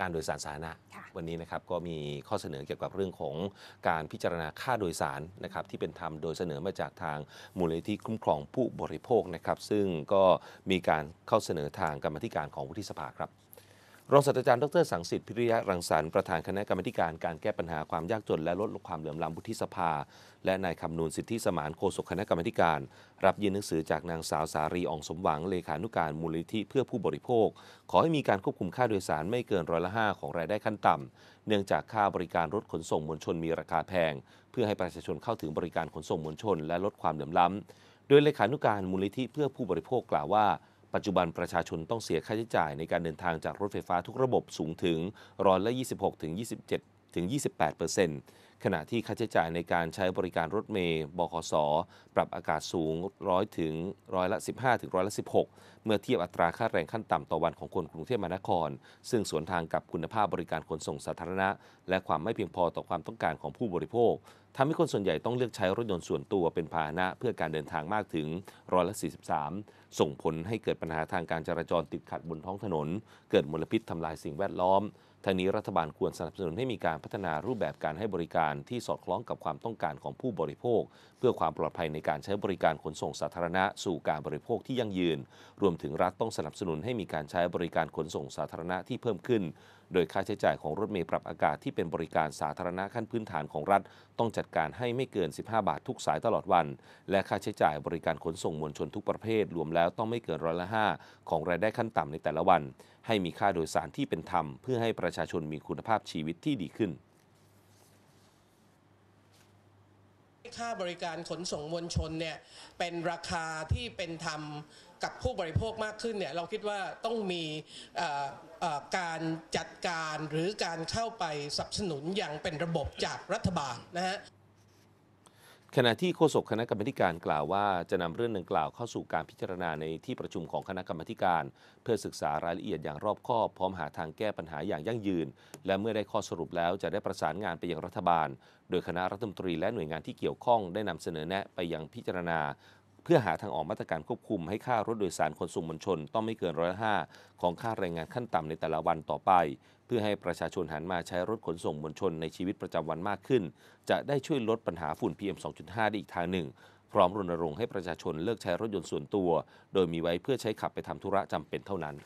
การโดยสารสาธารณะวันนี้นะครับก็มีข้อเสนอเกี่ยวกับเรื่องของการพิจารณาค่าโดยสารนะครับที่เป็นธรรมโดยเสนอมาจากทางมูลนิธิคุ้มครองผู้บริโภคนะครับซึ่งก็มีการเข้าเสนอทางกรรมธิการของวุฒิสภาครับรองศาสตราจารย์ดรสังสิทธิ์พิริยะรังสรรค์ประธานคณะกรรมการการแก้ปัญหาความยากจนและลดความเหลื่อมล้ำบุธิสภา และนายคำนูนสิทธิสมานโฆษกคณะกรรมการ รับยื่นหนังสือจากนางสาวสารีองสมหวังเลขานุการมูลนิธิเพื่อผู้บริโภค ขอให้มีการควบคุมค่าโดยสารไม่เกินร้อยละห้าของรายได้ขั้นต่ำเนื่องจากค่าบริการรถขนส่งมวลชนมีราคาแพง เพื่อให้ประชาชนเข้าถึงบริการขนส่งมวลชน และลดความเหลื่อมล้ำโดยเลขานุการมูลนิธิเพื่อผู้บริโภคกล่าวว่าปัจจุบันประชาชนต้องเสียค่าใช้จ่ายในการเดินทางจากรถไฟฟ้าทุกระบบสูงถึงร้อยละ 26-27ถึง 28%ขณะที่ค่าใช้จ่ายในการใช้บริการรถเมย์บขส ปรับอากาศสูงร้อยถึงร้อยละ15 ถึงร้อยละ16 เมื่อเทียบอัตราค่าแรงขั้นต่ำต่อวันของคนกรุงเทพมหานคร ซึ่งสวนทางกับคุณภาพบริการขนส่งสาธารณะ และความไม่เพียงพอต่อความต้องการของผู้บริโภค ทำให้คนส่วนใหญ่ต้องเลือกใช้รถยนต์ส่วนตัวเป็นพาหนะเพื่อการเดินทางมากถึงร้อยละ43ส่งผลให้เกิดปัญหาทางการจราจรติดขัดบนท้องถนน เกิดมลพิษทำลายสิ่งแวดล้อมทางนี้รัฐบาลควรสนับสนุนให้มีการพัฒนารูปแบบการให้บริการ ที่สอดคล้องกับความต้องการของผู้บริโภค เพื่อความปลอดภัยในการใช้บริการขนส่งสาธารณะสู่การบริโภคที่ยั่งยืน รวมถึงรัฐต้องสนับสนุนให้มีการใช้บริการขนส่งสาธารณะที่เพิ่มขึ้นโดยค่าใช้จ่ายของรถเมล์ปรับอากาศที่เป็นบริการสาธารณะขั้นพื้นฐานของรัฐ ต้องจัดการให้ไม่เกิน 15 บาททุกสายตลอดวัน และค่าใช้จ่ายบริการขนส่งมวลชนทุกประเภทรวมแล้วต้องไม่เกินร้อยละ5ของรายได้ขั้นต่ำในแต่ละวัน ให้มีค่าโดยสารที่เป็นธรรมเพื่อให้ประชาชนมีคุณภาพชีวิตที่ดีขึ้นค่าบริการขนส่งมวลชนเนี่ยเป็นราคาที่เป็นธรรมกับผู้บริโภคมากขึ้นเนี่ยเราคิดว่าต้องมีการจัดการหรือการเข้าไปสนับสนุนอย่างเป็นระบบจากรัฐบาลนะฮะขณะที่โฆษกคณะกรรมการกล่าวว่า จะนำเรื่องดังกล่าวเข้าสู่การพิจารณาในที่ประชุมของคณะกรรมการ เพื่อศึกษารายละเอียดอย่างรอบคอบพร้อมหาทางแก้ปัญหาอย่างยั่งยืน และเมื่อได้ข้อสรุปแล้วจะได้ประสานงานไปยังรัฐบาล โดยคณะรัฐมนตรีและหน่วยงานที่เกี่ยวข้องได้นำเสนอแนะไปยังพิจารณาพื่อหาทางออกมาตรการควบคุมให้ค่ารถโดยสารขนส่งมวลชนต้องไม่เกินร้อยห้าของค่าแรงงานขั้นต่ำในแต่ละวันต่อไป เพื่อให้ประชาชนหันมาใช้รถขนส่งมวลชนในชีวิตประจำวันมากขึ้น จะได้ช่วยลดปัญหาฝุ่น PM 2.5 ได้อีกทางหนึ่ง พร้อมรณรงค์ให้ประชาชนเลิกใช้รถยนต์ส่วนตัว โดยมีไว้เพื่อใช้ขับไปทำธุระจำเป็นเท่านั้น